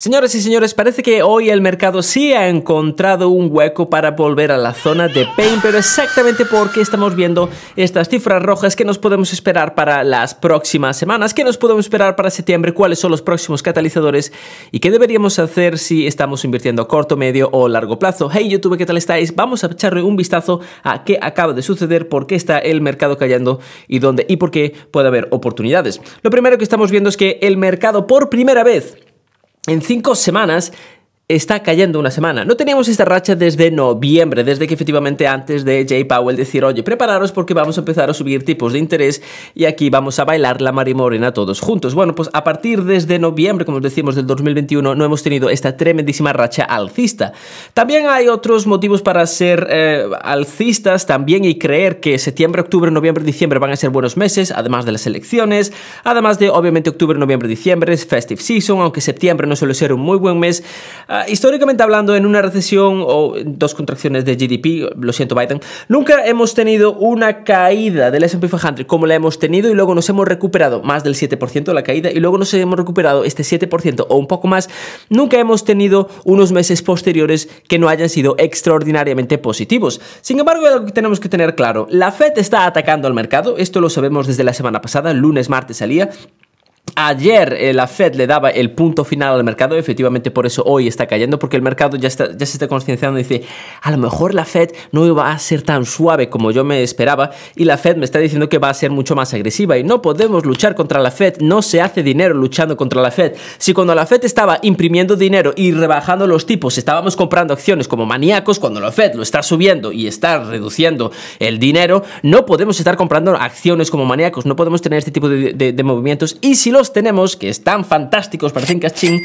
Señoras y señores, parece que hoy el mercado sí ha encontrado un hueco para volver a la zona de Pain, pero exactamente porque estamos viendo estas cifras rojas que nos podemos esperar para las próximas semanas, que nos podemos esperar para septiembre, cuáles son los próximos catalizadores y qué deberíamos hacer si estamos invirtiendo a corto, medio o largo plazo. Hey YouTube, ¿qué tal estáis? Vamos a echarle un vistazo a qué acaba de suceder, por qué está el mercado cayendo y dónde y por qué puede haber oportunidades. Lo primero que estamos viendo es que el mercado por primera vez en cinco semanas está cayendo una semana. No teníamos esta racha desde noviembre, desde que efectivamente antes de Jay Powell decir, oye, prepararos porque vamos a empezar a subir tipos de interés y aquí vamos a bailar la marimorena todos juntos. Bueno, pues a partir desde noviembre, como os decimos, del 2021, no hemos tenido esta tremendísima racha alcista. También hay otros motivos para ser eh, alcistas también y creer que septiembre, octubre, noviembre, diciembre van a ser buenos meses, además de las elecciones, además de obviamente octubre, noviembre, diciembre, es festive season, aunque septiembre no suele ser un muy buen mes. Ah, históricamente hablando, en una recesión o dos contracciones de GDP, lo siento Biden, nunca hemos tenido una caída del S&P 500 como la hemos tenido y luego nos hemos recuperado más del 7% de la caída y luego nos hemos recuperado este 7% o un poco más. Nunca hemos tenido unos meses posteriores que no hayan sido extraordinariamente positivos. Sin embargo, hay algo que tenemos que tener claro. La Fed está atacando al mercado, esto lo sabemos desde la semana pasada, lunes, martes salía. Ayer eh, la Fed le daba el punto final al mercado, efectivamente por eso hoy está cayendo, porque el mercado ya, está, ya se está concienciando y dice, a lo mejor la Fed no va a ser tan suave como yo me esperaba y la Fed me está diciendo que va a ser mucho más agresiva y no podemos luchar contra la Fed, no se hace dinero luchando contra la Fed. Si cuando la Fed estaba imprimiendo dinero y rebajando los tipos, estábamos comprando acciones como maníacos, cuando la Fed lo está subiendo y está reduciendo el dinero, no podemos estar comprando acciones como maníacos, no podemos tener este tipo de, movimientos y si tenemos, que están fantásticos, parecen cachín,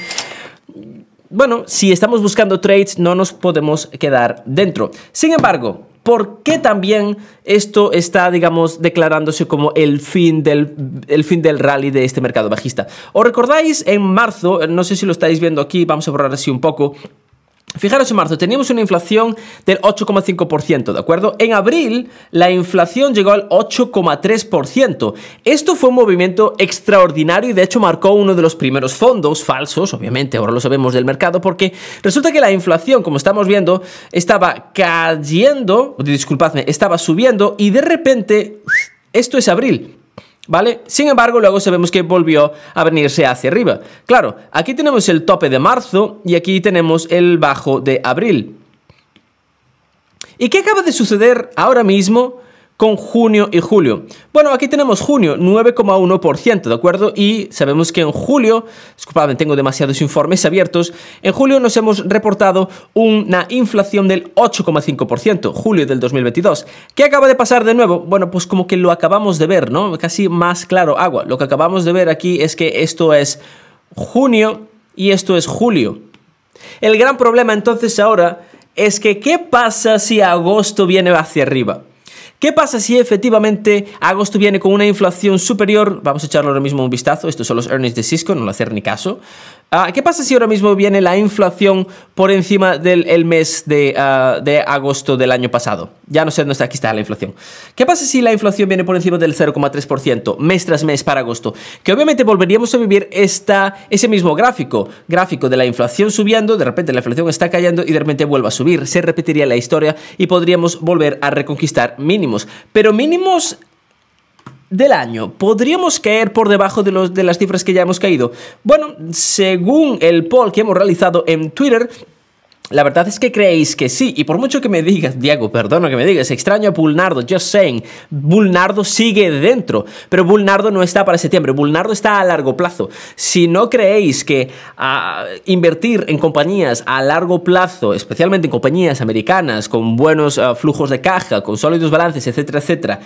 bueno, si estamos buscando trades no nos podemos quedar dentro. Sin embargo, ¿por qué también esto está, digamos, declarándose como el fin del, el fin del rally de este mercado bajista? ¿Os recordáis en marzo, no sé si lo estáis viendo aquí, vamos a borrar así un poco, Fijaros en marzo, teníamos una inflación del 8,5%, ¿de acuerdo? En abril la inflación llegó al 8,3%. Esto fue un movimiento extraordinario y de hecho marcó uno de los primeros fondos falsos, obviamente, ahora lo sabemos del mercado, porque resulta que la inflación, como estamos viendo, estaba cayendo, disculpadme, estaba subiendo y de repente, esto es abril, ¿Vale? Sin embargo, luego sabemos que volvió a venirse hacia arriba. Claro, aquí tenemos el tope de marzo y aquí tenemos el bajo de abril. ¿Y qué acaba de suceder ahora mismo? con junio y julio. Bueno, aquí tenemos junio, 9,1%, ¿de acuerdo? Y sabemos que en julio, disculpadme, tengo demasiados informes abiertos, en julio nos hemos reportado una inflación del 8,5%, julio del 2022. ¿Qué acaba de pasar de nuevo? Bueno, pues como que lo acabamos de ver, ¿no? Casi más claro agua. Lo que acabamos de ver aquí es que esto es junio y esto es julio. El gran problema entonces ahora es que ¿qué pasa si agosto viene hacia arriba? ¿Qué pasa si efectivamente agosto viene con una inflación superior? Vamos a echarle ahora mismo un vistazo. Estos son los earnings de Cisco, no le hacer ni caso. Ah, ¿Qué pasa si ahora mismo viene la inflación por encima del mes ah, de, agosto del año pasado? Ya no sé dónde está, aquí está la inflación. ¿Qué pasa si la inflación viene por encima del 0,3% mes tras mes para agosto? Que obviamente volveríamos a vivir esta, ese mismo gráfico, gráfico de la inflación subiendo, de repente la inflación está cayendo y de repente vuelve a subir. Se repetiría la historia y podríamos volver a reconquistar mínimos. Pero mínimos del año. ¿Podríamos caer por debajo de, los, de las cifras que ya hemos caído? Bueno, según el poll que hemos realizado en Twitter, la verdad es que creéis que sí, y por mucho que me digas, Diego, perdono que me digas, extraño a Bulnardo, just saying, Bulnardo sigue dentro, pero Bulnardo no está para septiembre, Bulnardo está a largo plazo. Si no creéis que ah, invertir en compañías a largo plazo, especialmente en compañías americanas con buenos ah, flujos de caja, con sólidos balances, etcétera, etcétera,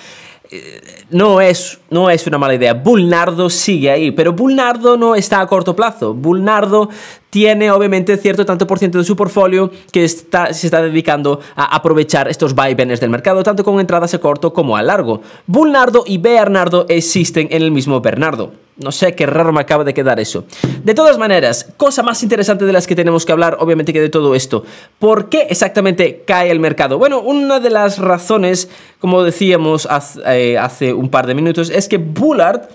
no es, no es una mala idea. Bulnardo sigue ahí, pero Bulnardo no está a corto plazo. Bulnardo tiene obviamente cierto tanto por ciento de su portfolio que está, se está dedicando a aprovechar estos vaivenes del mercado, tanto con entradas a corto como a largo. Bulnardo y Bernardo existen en el mismo Bernardo. No sé qué raro me acaba de quedar eso. De todas maneras, cosa más interesante de las que tenemos que hablar, obviamente que de todo esto. ¿Por qué exactamente cae el mercado? Bueno, una de las razones, como decíamos hace, eh, hace un par de minutos, es que Bullard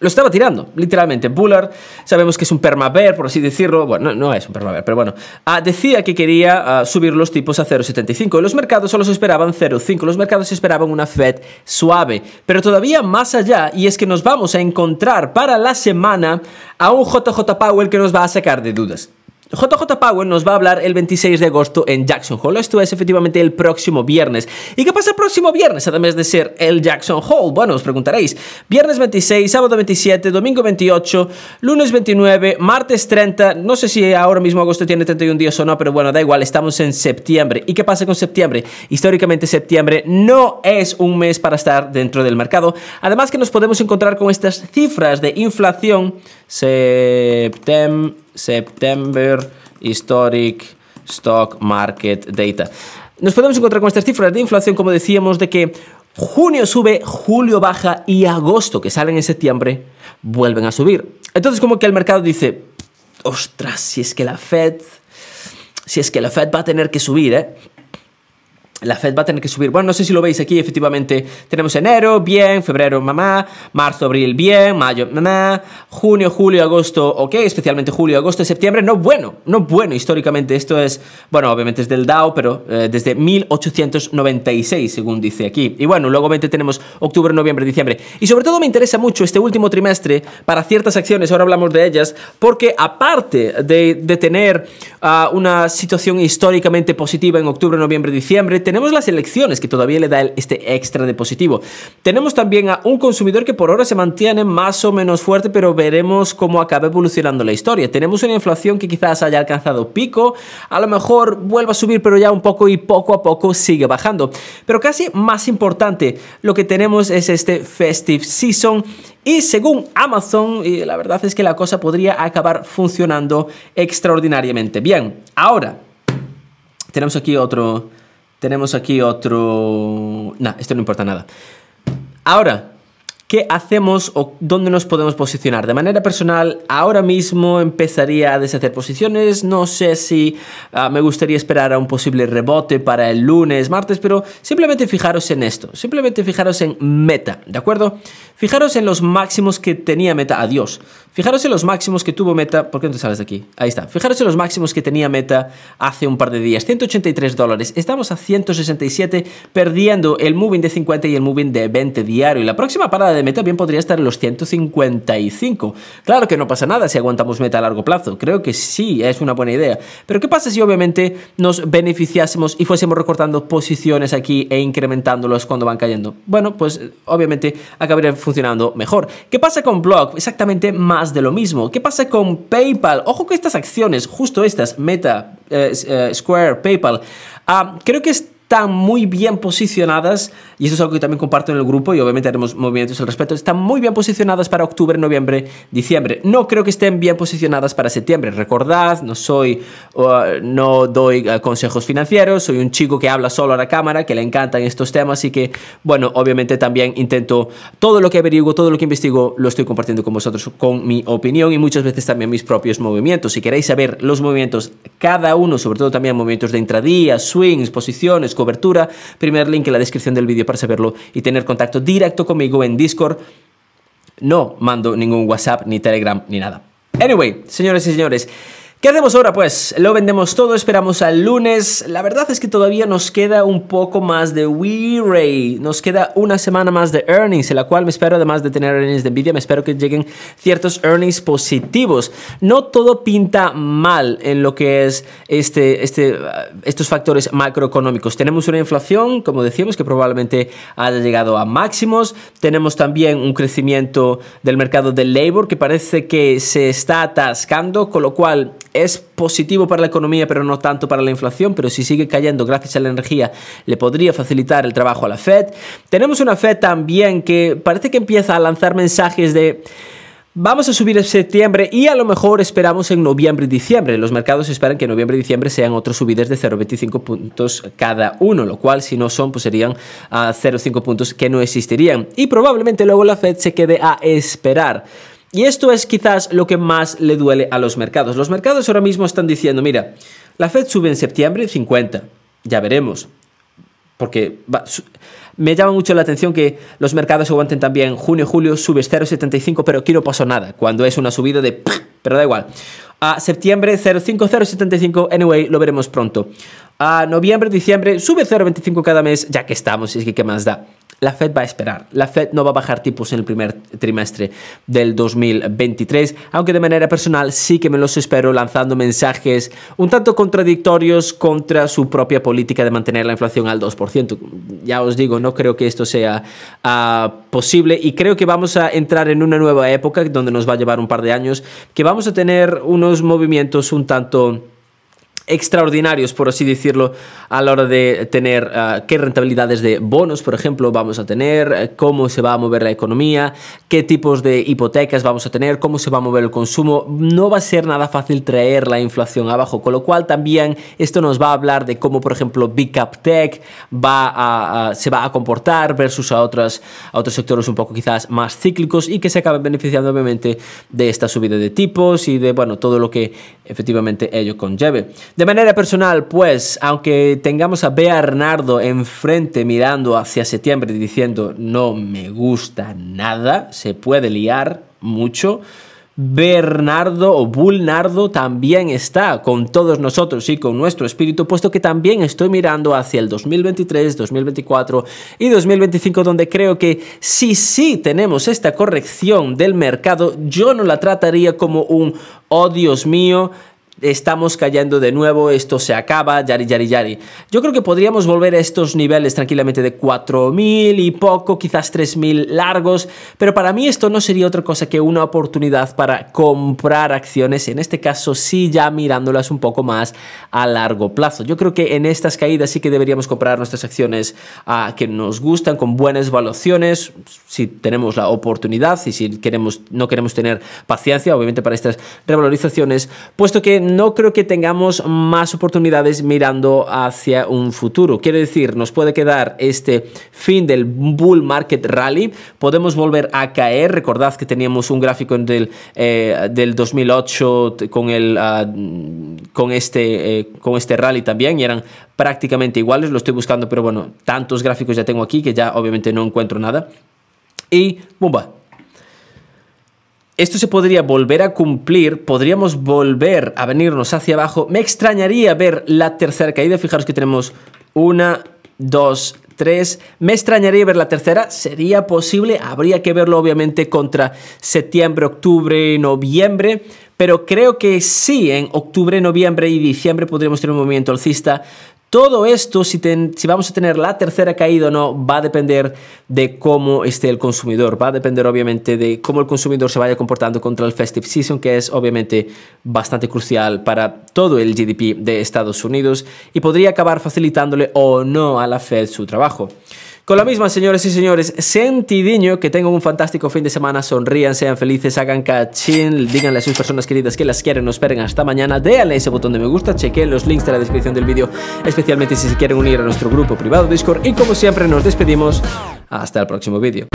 lo estaba tirando, literalmente. Bullard, sabemos que es un permaver, por así decirlo. Bueno, no, es un permaver, pero bueno. Ah, decía que quería ah, subir los tipos a 0,75 y los mercados solo esperaban 0,5. Los mercados esperaban una Fed suave. Pero todavía más allá, y es que nos vamos a encontrar para la semana a un JJ Powell que nos va a sacar de dudas. JJ Power nos va a hablar el 26 de agosto en Jackson Hole. Esto es efectivamente el próximo viernes. ¿Y qué pasa el próximo viernes, además de ser el Jackson Hole? Bueno, os preguntaréis. Viernes 26, sábado 27, domingo 28, lunes 29, martes 30. No sé si ahora mismo agosto tiene 31 días o no, pero bueno, da igual, estamos en septiembre. ¿Y qué pasa con septiembre? Históricamente septiembre no es un mes para estar dentro del mercado. Además que nos podemos encontrar con estas cifras de inflación. Septem... September Historic Stock Market Data. Nos podemos encontrar con estas cifras de inflación, como decíamos, de que junio sube, julio baja y agosto, que salen en septiembre, vuelven a subir. Entonces como que el mercado dice, ostras, si es que la Fed, si es que la Fed va a tener que subir, ¿eh? la Fed va a tener que subir. Bueno, no sé si lo veis aquí, efectivamente. Tenemos enero, bien, febrero, mamá, marzo, abril, bien, mayo, mamá, junio, julio, agosto, ok, especialmente julio, agosto, septiembre, no bueno, no bueno históricamente. Esto es, bueno, obviamente es del DAO... pero eh, desde 1896, según dice aquí. Y bueno, luego obviamente tenemos octubre, noviembre, diciembre. Y sobre todo me interesa mucho este último trimestre para ciertas acciones, ahora hablamos de ellas, porque aparte de, tener ah, una situación históricamente positiva en octubre, noviembre, diciembre, tenemos las elecciones que todavía le da este extra de positivo. Tenemos también a un consumidor que por ahora se mantiene más o menos fuerte, pero veremos cómo acaba evolucionando la historia. Tenemos una inflación que quizás haya alcanzado pico, a lo mejor vuelva a subir, pero ya un poco y poco a poco sigue bajando. Pero casi más importante, lo que tenemos es este festive season y según Amazon, la verdad es que la cosa podría acabar funcionando extraordinariamente bien. Ahora, tenemos aquí otro, tenemos aquí otro... Nah, esto no importa nada. Ahora, ¿qué hacemos o dónde nos podemos posicionar? De manera personal, ahora mismo empezaría a deshacer posiciones. No sé si ah, me gustaría esperar a un posible rebote para el lunes, martes, pero simplemente fijaros en esto. Simplemente fijaros en meta, ¿de acuerdo? Fijaros en los máximos que tenía meta. Adiós. Fijaros en los máximos que tuvo Meta. ¿Por qué no te sales de aquí? Ahí está. Fijaros en los máximos que tenía Meta hace un par de días. 183 dólares. Estamos a 167, perdiendo el moving de 50 y el moving de 20 diario. Y la próxima parada de Meta bien podría estar en los 155. Claro que no pasa nada si aguantamos Meta a largo plazo. Creo que sí, es una buena idea. Pero ¿qué pasa si obviamente nos beneficiásemos y fuésemos recortando posiciones aquí e incrementándolos cuando van cayendo? Bueno, pues obviamente acabaría funcionando mejor. ¿Qué pasa con Block? Exactamente más de lo mismo. ¿Qué pasa con PayPal? Ojo que estas acciones, justo estas, Meta, eh, eh, Square, PayPal, ah, creo que es están muy bien posicionadas, y eso es algo que también comparto en el grupo, y obviamente haremos movimientos al respecto, están muy bien posicionadas para octubre, noviembre, diciembre. No creo que estén bien posicionadas para septiembre. Recordad, no soy, uh, no doy uh, consejos financieros, soy un chico que habla solo a la cámara, que le encantan estos temas, y que, bueno, obviamente también intento todo lo que averiguo, todo lo que investigo, lo estoy compartiendo con vosotros, con mi opinión y muchas veces también mis propios movimientos. Si queréis saber los movimientos, cada uno, sobre todo también movimientos de intradía, swings, posiciones, cobertura. Primer link en la descripción del vídeo para saberlo y tener contacto directo conmigo en Discord. No mando ningún WhatsApp, ni Telegram, ni nada. Anyway, señores y señores. ¿Qué hacemos ahora? Pues lo vendemos todo, esperamos al lunes. La verdad es que todavía nos queda un poco más de WeRay. Nos queda una semana más de earnings, en la cual me espero, además de tener earnings de Nvidia, me espero que lleguen ciertos earnings positivos. No todo pinta mal en lo que es este, este, estos factores macroeconómicos. Tenemos una inflación, como decíamos, que probablemente haya llegado a máximos. Tenemos también un crecimiento del mercado del labor que parece que se está atascando, con lo cual es positivo para la economía, pero no tanto para la inflación, pero si sigue cayendo gracias a la energía, le podría facilitar el trabajo a la Fed. Tenemos una Fed también que parece que empieza a lanzar mensajes de... Vamos a subir en septiembre y a lo mejor esperamos en noviembre y diciembre. Los mercados esperan que en noviembre y diciembre sean otros subidas de 0,25 puntos cada uno, lo cual si no son, pues serían 0,5 ah, puntos que no existirían. Y probablemente luego la Fed se quede a esperar. Y esto es quizás lo que más le duele a los mercados. Los mercados ahora mismo están diciendo, mira, la Fed sube en septiembre 50, ya veremos. Porque me llama mucho la atención que los mercados aguanten también junio, julio, sube 0,75, pero aquí no pasó nada, cuando es una subida de... Pero da igual. A septiembre 0,5, 0,75, anyway, lo veremos pronto a noviembre, diciembre, sube 0,25 cada mes, ya que estamos, y es que qué más da. La Fed va a esperar, la Fed no va a bajar tipos en el primer trimestre del 2023, aunque de manera personal sí que me los espero lanzando mensajes un tanto contradictorios contra su propia política de mantener la inflación al 2%. Ya os digo, no creo que esto sea ah, posible y creo que vamos a entrar en una nueva época donde nos va a llevar un par de años, que vamos a tener unos movimientos un tanto extraordinarios, por así decirlo, a la hora de tener ah, qué rentabilidades de bonos, por ejemplo, vamos a tener, eh, cómo se va a mover la economía, qué tipos de hipotecas vamos a tener, cómo se va a mover el consumo. No va a ser nada fácil traer la inflación abajo, con lo cual también esto nos va a hablar de cómo, por ejemplo, Big Cap Tech va se va a comportar versus a, a otros sectores un poco quizás más cíclicos y que se acaben beneficiando obviamente de esta subida de tipos y de, bueno, todo lo que efectivamente ello conlleve. De manera personal, pues, aunque tengamos a Bernardo enfrente mirando hacia septiembre diciendo no me gusta nada, se puede liar mucho, Bernardo o Bulnardo también está con todos nosotros y con nuestro espíritu, puesto que también estoy mirando hacia el 2023, 2024 y 2025, donde creo que si sí tenemos esta corrección del mercado, yo no la trataría como un, oh Dios mío, estamos cayendo de nuevo, esto se acaba, yari, yari, yari. Yo creo que podríamos volver a estos niveles tranquilamente de 4.000 y poco, quizás 3.000 largos, pero para mí esto no sería otra cosa que una oportunidad para comprar acciones, en este caso sí ya mirándolas un poco más a largo plazo. Yo creo que en estas caídas sí que deberíamos comprar nuestras acciones ah, que nos gustan, con buenas evaluaciones, si tenemos la oportunidad y si queremos, no queremos tener paciencia, obviamente, para estas revalorizaciones, puesto que no creo que tengamos más oportunidades mirando hacia un futuro. Quiere decir, nos puede quedar este fin del bull market rally, podemos volver a caer. Recordad que teníamos un gráfico del, eh, del 2008 con, ah, con, este, eh, con este rally también y eran prácticamente iguales. Lo estoy buscando, pero bueno, tantos gráficos ya tengo aquí que ya obviamente no encuentro nada. Y, ¡bumba! esto se podría volver a cumplir, podríamos volver a venirnos hacia abajo. Me extrañaría ver la tercera caída. Fijaros que tenemos una, dos, tres. Me extrañaría ver la tercera. Sería posible. Habría que verlo, obviamente, contra septiembre, octubre, noviembre. Pero creo que sí, en octubre, noviembre y diciembre podríamos tener un movimiento alcista todo esto, si, vamos a tener la tercera caída o no, va a depender de cómo esté el consumidor. Va a depender obviamente de cómo el consumidor se vaya comportando contra el festive season, que es obviamente bastante crucial para todo el GDP de Estados Unidos y podría acabar facilitándole o no a la Fed su trabajo. Con la misma, señores y señores, sentidiño, que tengan un fantástico fin de semana, sonrían, sean felices, hagan cachín, díganle a sus personas queridas que las quieren, nos esperen hasta mañana, déanle ese botón de me gusta, chequen los links de la descripción del vídeo, especialmente si se quieren unir a nuestro grupo privado Discord y como siempre nos despedimos, hasta el próximo vídeo.